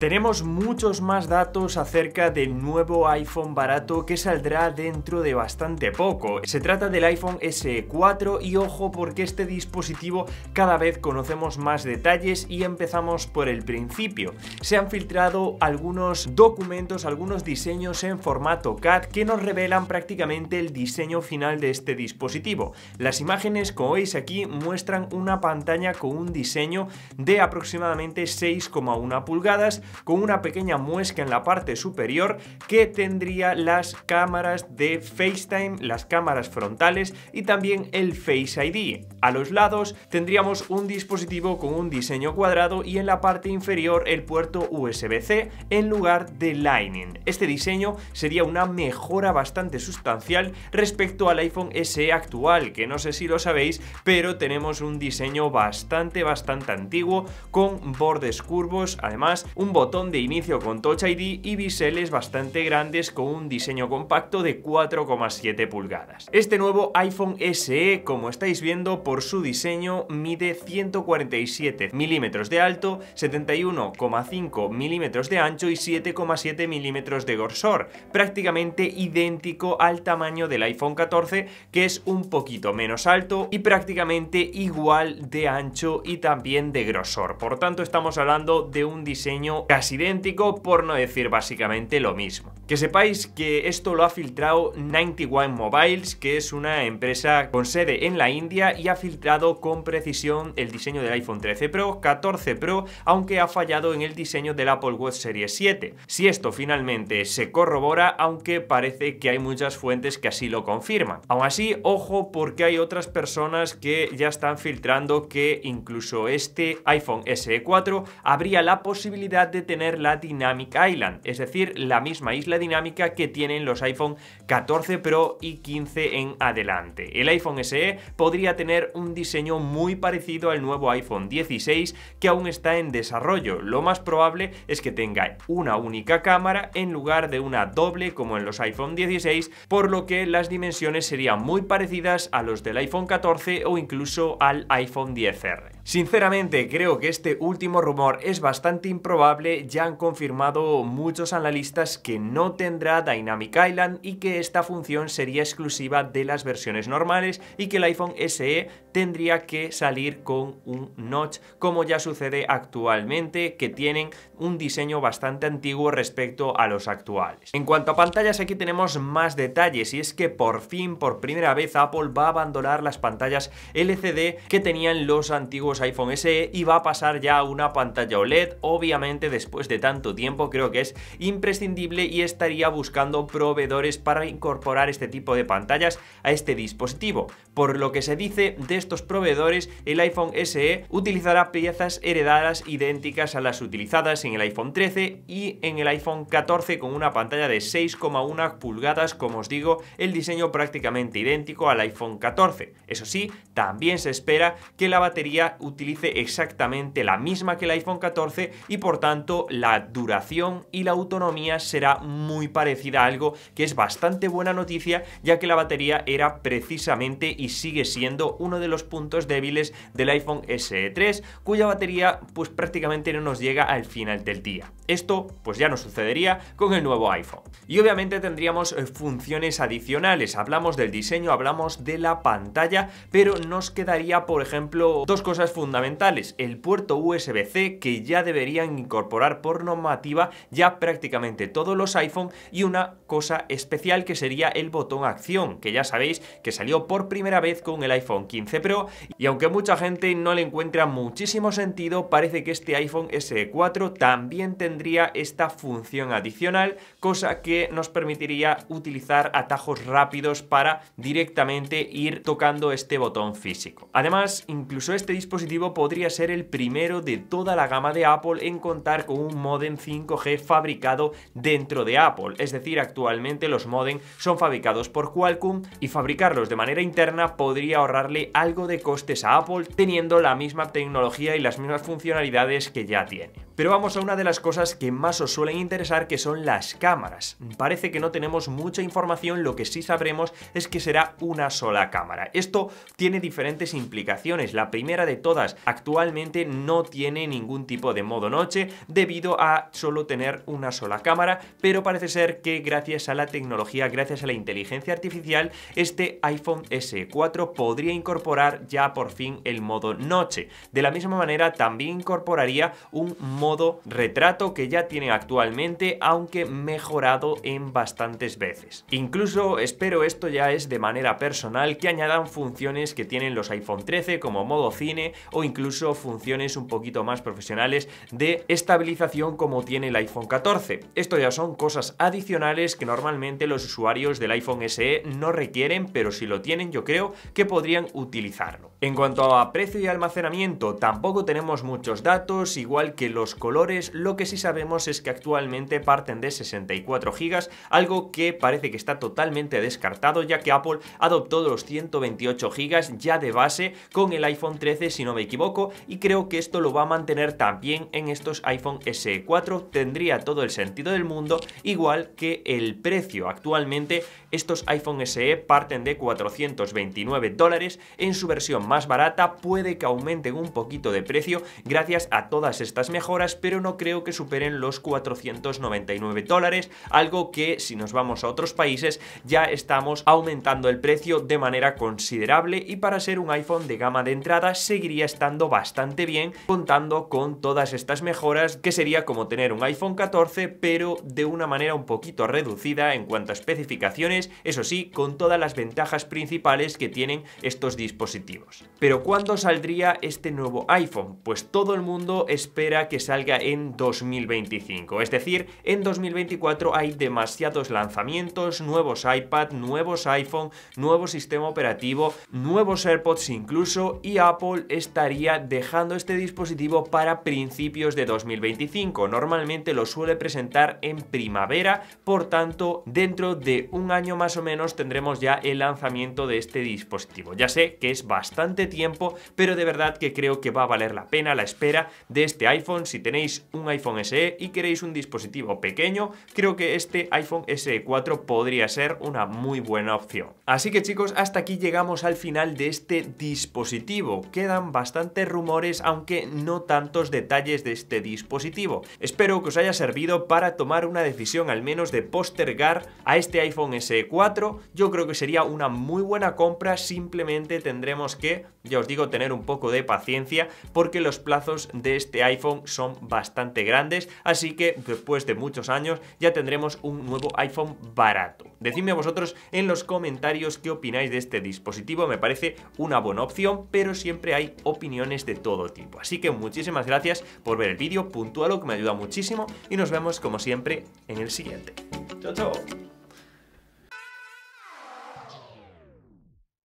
Tenemos muchos más datos acerca del nuevo iPhone barato que saldrá dentro de bastante poco. Se trata del iPhone S4 y ojo porque este dispositivo cada vez conocemos más detalles y empezamos por el principio. Se han filtrado algunos documentos, algunos diseños en formato CAD que nos revelan prácticamente el diseño final de este dispositivo. Las imágenes, como veis aquí, muestran una pantalla con un diseño de aproximadamente 6,1 pulgadas con una pequeña muesca en la parte superior que tendría las cámaras de FaceTime, las cámaras frontales y también el Face ID. A los lados tendríamos un dispositivo con un diseño cuadrado y en la parte inferior el puerto USB-C en lugar de Lightning. Este diseño sería una mejora bastante sustancial respecto al iPhone SE actual, que no sé si lo sabéis, pero tenemos un diseño bastante, bastante antiguo con bordes curvos, además un botón de inicio con Touch ID y biseles bastante grandes con un diseño compacto de 4,7 pulgadas. Este nuevo iPhone SE, como estáis viendo por su diseño, mide 147 milímetros de alto, 71,5 milímetros de ancho y 7,7 milímetros de grosor, prácticamente idéntico al tamaño del iPhone 14 que es un poquito menos alto y prácticamente igual de ancho y también de grosor. Por tanto estamos hablando de un diseño casi idéntico, por no decir básicamente lo mismo. Que sepáis que esto lo ha filtrado 91 Mobiles, que es una empresa con sede en la India y ha filtrado con precisión el diseño del iPhone 13 Pro, 14 Pro, aunque ha fallado en el diseño del Apple Watch Series 7. Si esto finalmente se corrobora, aunque parece que hay muchas fuentes que así lo confirman. Aún así, ojo porque hay otras personas que ya están filtrando que incluso este iPhone SE 4 habría la posibilidad de de tener la Dynamic Island, es decir, la misma isla dinámica que tienen los iPhone 14 Pro y 15 en adelante. El iPhone SE podría tener un diseño muy parecido al nuevo iPhone 16 que aún está en desarrollo. Lo más probable es que tenga una única cámara en lugar de una doble como en los iPhone 16, por lo que las dimensiones serían muy parecidas a los del iPhone 14 o incluso al iPhone 10R. Sinceramente, creo que este último rumor es bastante improbable, ya han confirmado muchos analistas que no tendrá Dynamic Island y que esta función sería exclusiva de las versiones normales y que el iPhone SE tendría que salir con un notch, como ya sucede actualmente, que tienen un diseño bastante antiguo respecto a los actuales. En cuanto a pantallas, aquí tenemos más detalles y es que por fin, por primera vez, Apple va a abandonar las pantallas LCD que tenían los antiguos iPhone SE y va a pasar ya a una pantalla OLED, obviamente después de tanto tiempo creo que es imprescindible y estaría buscando proveedores para incorporar este tipo de pantallas a este dispositivo. Por lo que se dice de estos proveedores, el iPhone SE utilizará piezas heredadas idénticas a las utilizadas en el iPhone 13 y en el iPhone 14 con una pantalla de 6,1 pulgadas, como os digo, el diseño prácticamente idéntico al iPhone 14. Eso sí, también se espera que la batería utilice exactamente la misma que el iPhone 14 y por tanto la duración y la autonomía será muy parecida a algo que es bastante buena noticia ya que la batería era precisamente y sigue siendo uno de los puntos débiles del iPhone SE3 cuya batería pues prácticamente no nos llega al final del día. Esto pues ya no sucedería con el nuevo iPhone. Y obviamente tendríamos eh, funciones adicionales, hablamos del diseño, hablamos de la pantalla, pero nos quedaría por ejemplo dos cosas fundamentales. El puerto USB-C que ya deberían incorporar por normativa ya prácticamente todos los iPhone y una cosa especial que sería el botón acción, que ya sabéis que salió por primera vez con el iPhone 15 Pro y aunque mucha gente no le encuentra muchísimo sentido, parece que este iPhone s 4 también tendría esta función adicional, cosa que nos permitiría utilizar atajos rápidos para directamente ir tocando este botón físico. Además, incluso este dispositivo podría ser el primero de toda la gama de Apple en contar con un modem 5G fabricado dentro de Apple, es decir, actualmente los modem son fabricados por Qualcomm y fabricarlos de manera interna podría ahorrarle algo de costes a Apple teniendo la misma tecnología y las mismas funcionalidades que ya tiene. Pero vamos a una de las cosas que más os suelen interesar, que son las cámaras. Parece que no tenemos mucha información, lo que sí sabremos es que será una sola cámara. Esto tiene diferentes implicaciones. La primera de todas, actualmente no tiene ningún tipo de modo noche debido a solo tener una sola cámara, pero parece ser que gracias a la tecnología, gracias a la inteligencia artificial, este iPhone S4 podría incorporar ya por fin el modo noche. De la misma manera, también incorporaría un modo modo retrato que ya tiene actualmente, aunque mejorado en bastantes veces. Incluso espero esto ya es de manera personal que añadan funciones que tienen los iPhone 13 como modo cine o incluso funciones un poquito más profesionales de estabilización como tiene el iPhone 14. Esto ya son cosas adicionales que normalmente los usuarios del iPhone SE no requieren, pero si lo tienen yo creo que podrían utilizarlo. En cuanto a precio y almacenamiento, tampoco tenemos muchos datos, igual que los colores, lo que sí sabemos es que actualmente parten de 64 GB, algo que parece que está totalmente descartado ya que Apple adoptó los 128 GB ya de base con el iPhone 13 si no me equivoco y creo que esto lo va a mantener también en estos iPhone SE 4, tendría todo el sentido del mundo, igual que el precio. Actualmente estos iPhone SE parten de 429 dólares en su versión más barata, puede que aumenten un poquito de precio gracias a todas estas mejoras, pero no creo que superen los 499 dólares, algo que si nos vamos a otros países ya estamos aumentando el precio de manera considerable y para ser un iPhone de gama de entrada seguiría estando bastante bien contando con todas estas mejoras que sería como tener un iPhone 14 pero de una manera un poquito reducida en cuanto a especificaciones, eso sí, con todas las ventajas principales que tienen estos dispositivos. Pero ¿cuándo saldría este nuevo iPhone? Pues todo el mundo espera que salga en 2025. Es decir, en 2024 hay demasiados lanzamientos, nuevos iPad, nuevos iPhone, nuevo sistema operativo, nuevos AirPods incluso y Apple estaría dejando este dispositivo para principios de 2025. Normalmente lo suele presentar en primavera, por tanto, dentro de un año más o menos tendremos ya el lanzamiento de este dispositivo. Ya sé que es bastante tiempo, pero de verdad que creo que va a valer la pena la espera de este iPhone. Si tenéis un iPhone SE y queréis un dispositivo pequeño, creo que este iPhone SE 4 podría ser una muy buena opción. Así que chicos, hasta aquí llegamos al final de este dispositivo. Quedan bastantes rumores, aunque no tantos detalles de este dispositivo. Espero que os haya servido para tomar una decisión al menos de postergar a este iPhone SE 4. Yo creo que sería una muy buena compra, simplemente tendremos que ya os digo, tener un poco de paciencia porque los plazos de este iPhone son bastante grandes, así que después de muchos años ya tendremos un nuevo iPhone barato. Decidme vosotros en los comentarios qué opináis de este dispositivo, me parece una buena opción, pero siempre hay opiniones de todo tipo. Así que muchísimas gracias por ver el vídeo, puntualo que me ayuda muchísimo y nos vemos como siempre en el siguiente. ¡Chao, chao!